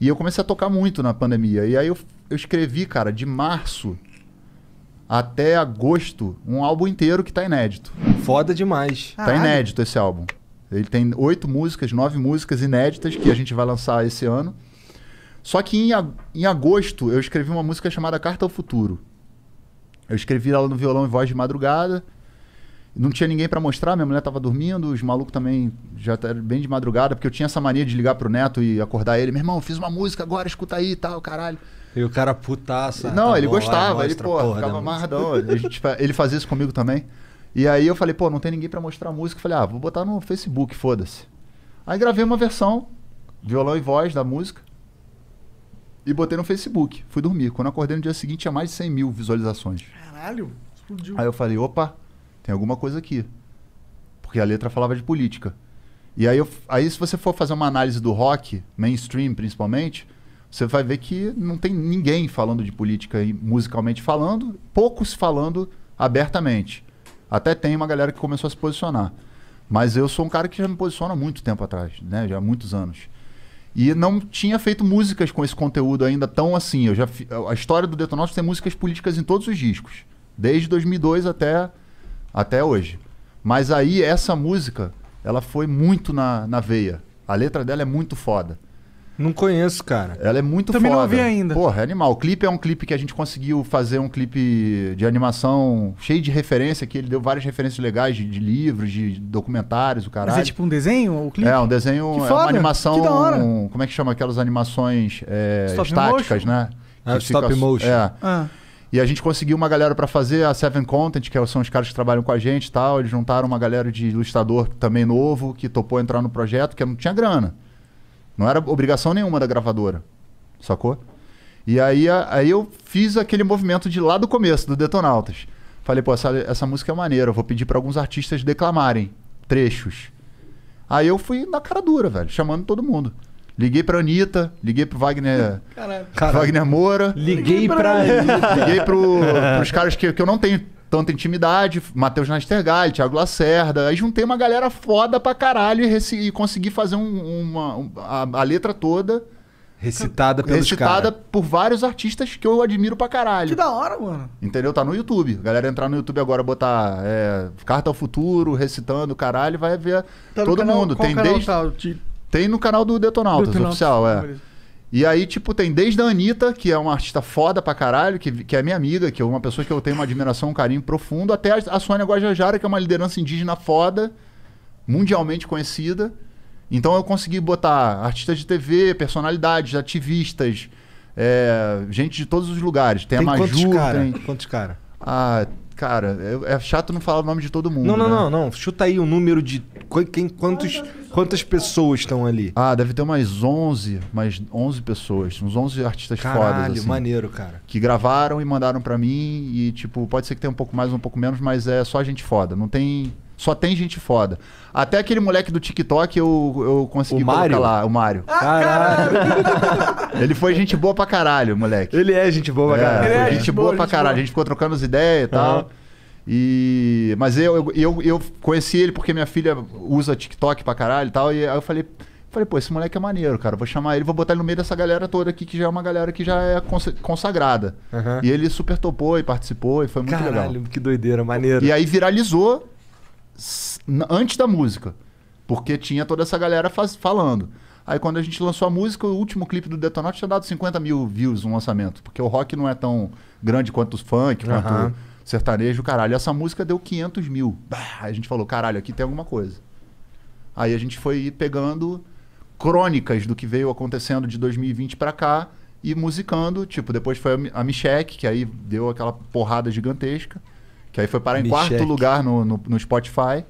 E eu comecei a tocar muito na pandemia. E aí eu, eu escrevi, cara, de março até agosto, um álbum inteiro que tá inédito. Foda demais. Tá Caralho. inédito esse álbum. Ele tem oito músicas, nove músicas inéditas que a gente vai lançar esse ano. Só que em, em agosto eu escrevi uma música chamada Carta ao Futuro. Eu escrevi ela no violão e voz de madrugada. Não tinha ninguém para mostrar, minha mulher tava dormindo, os malucos também já era tá bem de madrugada, porque eu tinha essa mania de ligar pro neto e acordar ele. Meu irmão, fiz uma música agora, escuta aí e tal, caralho. E o cara putaça. Não, tá ele bom, gostava, ele, pô, porra, ficava amarradão. Né? ele fazia isso comigo também. E aí eu falei, pô, não tem ninguém para mostrar a música. Eu falei, ah, vou botar no Facebook, foda-se. Aí gravei uma versão, violão e voz da música, e botei no Facebook. Fui dormir. Quando acordei no dia seguinte, tinha mais de 100 mil visualizações. Caralho, explodiu. Aí eu falei, opa tem alguma coisa aqui. Porque a letra falava de política. E aí, eu, aí se você for fazer uma análise do rock, mainstream principalmente, você vai ver que não tem ninguém falando de política musicalmente falando, poucos falando abertamente. Até tem uma galera que começou a se posicionar. Mas eu sou um cara que já me posiciona há muito tempo atrás, né? Já há muitos anos. E não tinha feito músicas com esse conteúdo ainda tão assim. Eu já, a história do Detonautas tem músicas políticas em todos os discos. Desde 2002 até até hoje. Mas aí essa música, ela foi muito na, na veia. A letra dela é muito foda. Não conheço, cara. Ela é muito Também foda. Também não vi ainda. Porra, é animal. O clipe é um clipe que a gente conseguiu fazer um clipe de animação cheio de referência, que ele deu várias referências legais de, de livros, de documentários, o caralho. Mas é tipo um desenho, o clipe? É, um desenho, que é uma animação... Que da hora. Um, como é que chama aquelas animações é, estáticas, motion? né? Ah, que stop fica, motion. É. Ah. E a gente conseguiu uma galera para fazer a Seven Content, que são os caras que trabalham com a gente e tal. Eles juntaram uma galera de ilustrador também novo, que topou entrar no projeto, que não tinha grana. Não era obrigação nenhuma da gravadora. Sacou? E aí, aí eu fiz aquele movimento de lá do começo, do Detonautas. Falei, pô, essa, essa música é maneira, eu vou pedir para alguns artistas declamarem trechos. Aí eu fui na cara dura, velho, chamando todo mundo. Liguei pra Anitta, liguei pro Wagner. Wagner Moura. Liguei, liguei pra. liguei pro, pros caras que, que eu não tenho tanta intimidade, Matheus Nastergalli, Thiago Lacerda. Aí juntei uma galera foda pra caralho e, e consegui fazer um, uma, um, a, a, letra toda. Recitada pelos Recitada cara. por vários artistas que eu admiro pra caralho. Que da hora, mano. Entendeu? Tá no YouTube. A galera entrar no YouTube agora, botar é, Carta ao Futuro, recitando, caralho, vai ver tá todo canal, mundo. Tem desde... Tá? Tem no canal do Detonautas, Detonautas oficial, é. E aí, tipo, tem desde a Anitta, que é uma artista foda pra caralho, que, que é minha amiga, que é uma pessoa que eu tenho uma admiração, um carinho profundo, até a, Sônia Guajajara, que é uma liderança indígena foda, mundialmente conhecida. Então eu consegui botar artistas de TV, personalidades, ativistas, é, gente de todos os lugares. Tem, tem a Maju, quantos cara? tem... Quantos caras? Ah, cara, é, é chato não falar o nome de todo mundo. Não, não, né? não, não. Chuta aí o número de quem, quantos, quantas pessoas estão ali? Ah, deve ter umas 11, mais 11 pessoas. Uns 11 artistas Caralho, fodas. Assim, maneiro, cara. Que gravaram e mandaram para mim. E, tipo, pode ser que tenha um pouco mais, um pouco menos, mas é só gente foda. Não tem. Só tem gente foda. Até aquele moleque do TikTok eu, eu consegui o lá, o Mário. Ah, caralho. Ele foi gente boa pra caralho, moleque. Ele é gente boa pra é, caralho. é gente, gente boa, gente pra caralho. Boa. A gente ficou trocando as ideias e uhum. tal. E, mas eu, eu, eu conheci ele porque minha filha usa TikTok pra caralho e tal. E aí eu falei, falei, pô, esse moleque é maneiro, cara. Vou chamar ele, vou botar ele no meio dessa galera toda aqui, que já é uma galera que já é consagrada. Uhum. E ele super topou e participou e foi muito caralho, legal. que doideira, maneiro. E aí viralizou antes da música. Porque tinha toda essa galera faz, falando. Aí quando a gente lançou a música, o último clipe do Detonaut tinha dado 50 mil views no lançamento. Porque o rock não é tão grande quanto o funk, uhum. quanto sertanejo, caralho. Essa música deu 500 mil. Bah, a gente falou, caralho, aqui tem alguma coisa. Aí a gente foi pegando crônicas do que veio acontecendo de 2020 para cá e musicando. Tipo, depois foi a Michek, que aí deu aquela porrada gigantesca. Que aí foi parar em Michek. quarto lugar no, no, no Spotify.